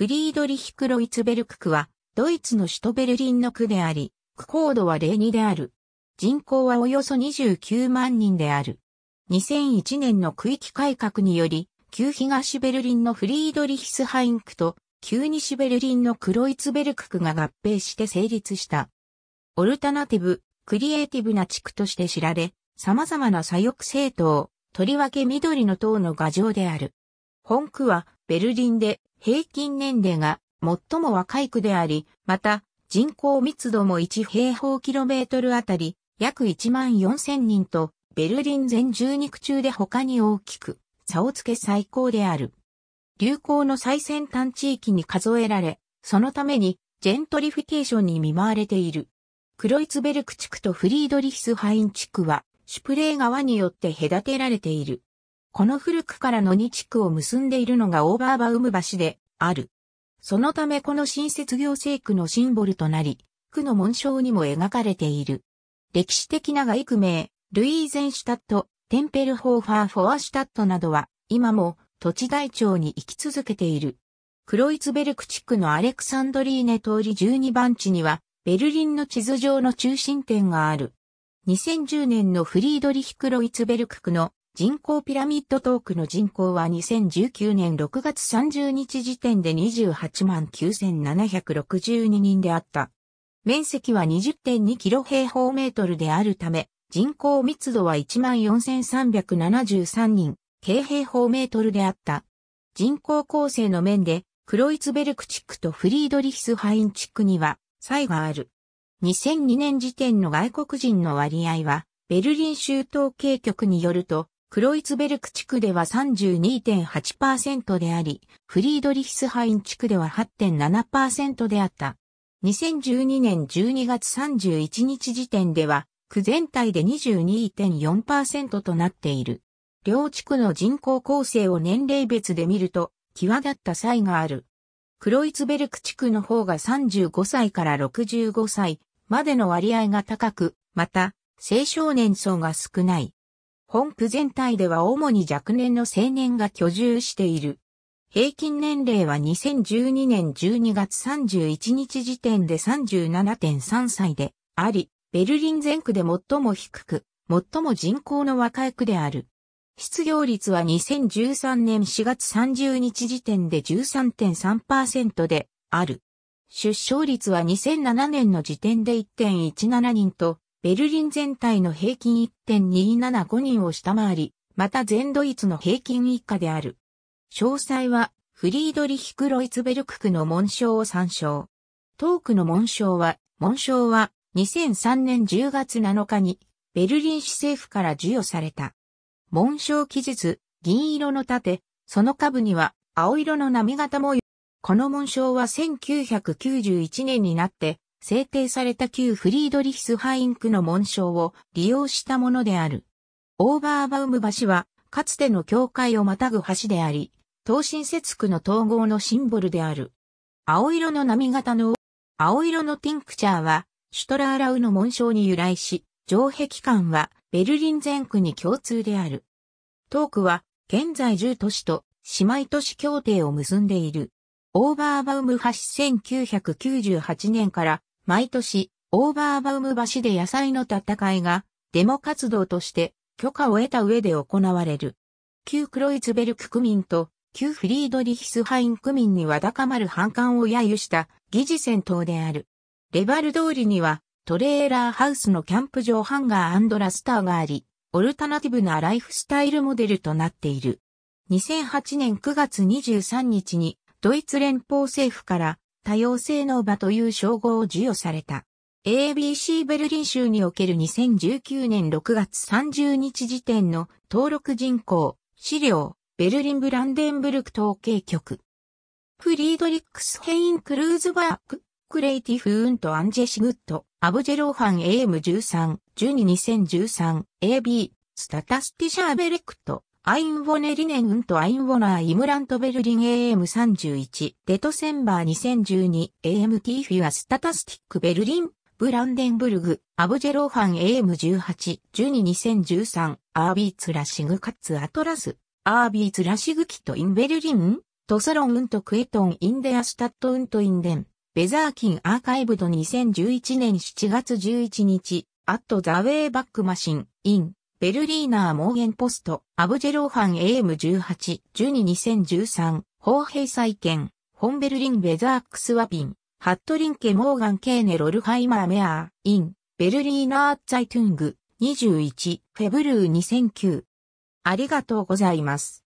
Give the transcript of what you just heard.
フリードリヒ・クロイツベルク区は、ドイツの首都ベルリンの区であり、区高度は02である。人口はおよそ29万人である。2001年の区域改革により、旧東ベルリンのフリードリヒスハイン区と、旧西ベルリンのクロイツベルク区が合併して成立した。オルタナティブ、クリエイティブな地区として知られ、様々な左翼政党、とりわけ緑の党の牙城である。本区は、ベルリンで平均年齢が最も若い区であり、また人口密度も1平方キロメートルあたり約1万4000人とベルリン全12区中で他に大きく差をつけ最高である。流行の最先端地域に数えられ、そのためにジェントリフィケーションに見舞われている。クロイツベルク地区とフリードリヒスハイン地区はシュプレー川によって隔てられている。この古くからの2地区を結んでいるのがオーバーバウム橋である。そのためこの新設行政区のシンボルとなり、区の紋章にも描かれている。歴史的な外区名、ルイーゼンシュタット、テンペルホーファー・フォアシュタットなどは、今も土地台帳に行き続けている。クロイツベルク地区のアレクサンドリーネ通り12番地には、ベルリンの地図上の中心点がある。2010年のフリードリヒ・クロイツベルク区の人口ピラミッドトークの人口は2019年6月30日時点で28万9762人であった。面積は20.2キロ平方メートルであるため、人口密度は14,373人、軽平方メートルであった。人口構成の面で、クロイツベルク地区とフリードリヒスハイン地区には差異がある。2002年時点の外国人の割合は、ベルリン州統計局によると、クロイツベルク地区では32.8%であり、フリードリヒスハイン地区では8.7%であった。2012年12月31日時点では、区全体で22.4%となっている。両地区の人口構成を年齢別で見ると、際立った差異がある。クロイツベルク地区の方が35歳から65歳までの割合が高く、また、青少年層が少ない。本区全体では主に若年の青年が居住している。平均年齢は2012年12月31日時点で37.3歳であり、ベルリン全区で最も低く、最も人口の若い区である。失業率は2013年4月30日時点で13.3%である。出生率は2007年の時点で1.17人とベルリン全体の平均1.275人を下回り、また全ドイツの平均以下である。詳細は、フリードリヒ・クロイツベルク区の紋章を参照。トークの紋章は、紋章は、2003年10月7日に、ベルリン市政府から授与された。紋章記述、銀色の盾、その下部には、青色の波形模様。この紋章は1991年になって、制定された旧フリードリヒスハインクの紋章を利用したものである。オーバーバウム橋は、かつての教会をまたぐ橋であり、東新節区の統合のシンボルである。青色の波型の、青色のティンクチャーは、シュトラーラウの紋章に由来し、城壁間はベルリン全区に共通である。トークは、現在10都市と姉妹都市協定を結んでいる。オーバーバウム橋1998年から毎年、オーバーバウム橋で野菜の戦いが、デモ活動として許可を得た上で行われる。旧クロイツベルク区民と旧フリードリヒスハイン区民にわだかまる反感を揶揄した疑似戦闘である。レバル通りにはトレーラーハウスのキャンプ場ハンガーラスターがあり、オルタナティブなライフスタイルモデルとなっている。2008年9月23日にドイツ連邦政府から多様性の場という称号を授与された。ABC ベルリン州における2019年6月30日時点の登録人口、資料、ベルリンブランデンブルク統計局。フリードリックスヘイン・クルーズバーク、クレイティフ・ウント・アンジェシグット、アブジェローハン AM13、122013、AB、スタタスティシャーベレクト。アインウォネリネンンとアインウォナーイムラントベルリン AM31 デトセンバー 2012AMT フィアスタタスティックベルリンブランデンブルグアブジェローハン AM18 ュニ2 0 1 3アービーツラシグカッツアトラスアービーツラシグキトインベルリントサロンウントクエトンインデアスタットウントインデンベザーキンアーカイブド2011年7月11日アットザウェイバックマシンインベルリーナーモーゲンポスト、アブジェローハン AM18、12-2013、法兵再建、ホンベルリン・ベザークスワピン、ハットリンケ・モーガン・ケーネ・ロルハイマー・メアー、イン、ベルリーナー・ツァイトゥング、21、フェブルー2009。ありがとうございます。